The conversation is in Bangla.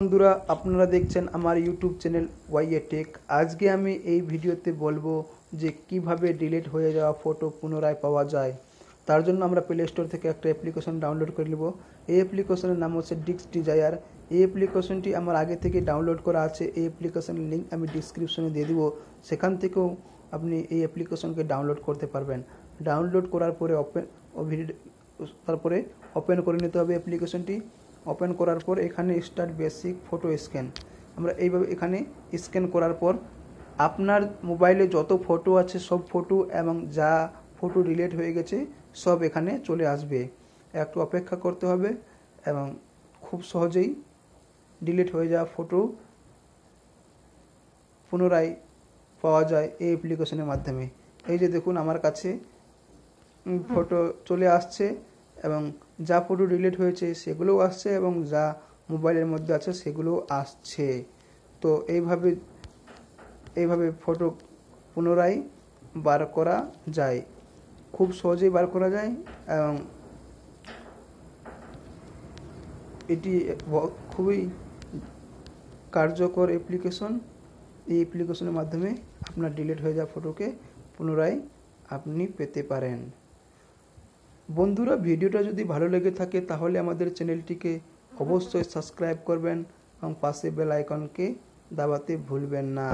বন্ধুরা আপনারা দেখছেন আমার ইউটিউব চ্যানেল ওয়াইএ টেক আজকে আমি এই ভিডিওতে বলবো যে কিভাবে ডিলিট হয়ে যাওয়া ফটো পুনরায় পাওয়া যায় তার জন্য আমরা প্লে স্টোর থেকে একটা অ্যাপ্লিকেশন ডাউনলোড করে নেব এই অ্যাপ্লিকেশনের নাম হচ্ছে ডিক্স ডিজায়ার এই অ্যাপ্লিকেশনটি আমার আগে থেকে ডাউনলোড করা আছে এই অ্যাপ্লিকেশনের লিঙ্ক আমি ডিসক্রিপশনে দিয়ে দিব সেখান থেকেও আপনি এই অ্যাপ্লিকেশনকে ডাউনলোড করতে পারবেন ডাউনলোড করার পরে ওপেন তারপরে ওপেন করে নিতে হবে অ্যাপ্লিকেশনটি ওপেন করার পর এখানে স্টার্ট বেসিক ফটো স্ক্যান আমরা এইভাবে এখানে স্ক্যান করার পর আপনার মোবাইলে যত ফটো আছে সব ফটো এবং যা ফটো ডিলেট হয়ে গেছে সব এখানে চলে আসবে একটু অপেক্ষা করতে হবে এবং খুব সহজেই ডিলিট হয়ে যাওয়া ফটো পুনরায় পাওয়া যায় এই অ্যাপ্লিকেশনের মাধ্যমে এই যে দেখুন আমার কাছে ফটো চলে আসছে এবং যা ফটো ডিলিট হয়েছে সেগুলোও আসছে এবং যা মোবাইলের মধ্যে আছে সেগুলোও আসছে তো এইভাবে এইভাবে ফটো পুনরায় বার করা যায় খুব সহজেই বার করা যায় এবং এটি খুবই কার্যকর অ্যাপ্লিকেশন এই অ্যাপ্লিকেশনের মাধ্যমে আপনার ডিলিট হয়ে যাওয়া ফটোকে পুনরায় আপনি পেতে পারেন বন্ধুরা ভিডিওটা যদি ভালো লাগে থাকে তাহলে আমাদের চ্যানেলটিকে অবশ্যই সাবস্ক্রাইব করবেন এবং পাশে বেল আইকনটি दबाতে ভুলবেন না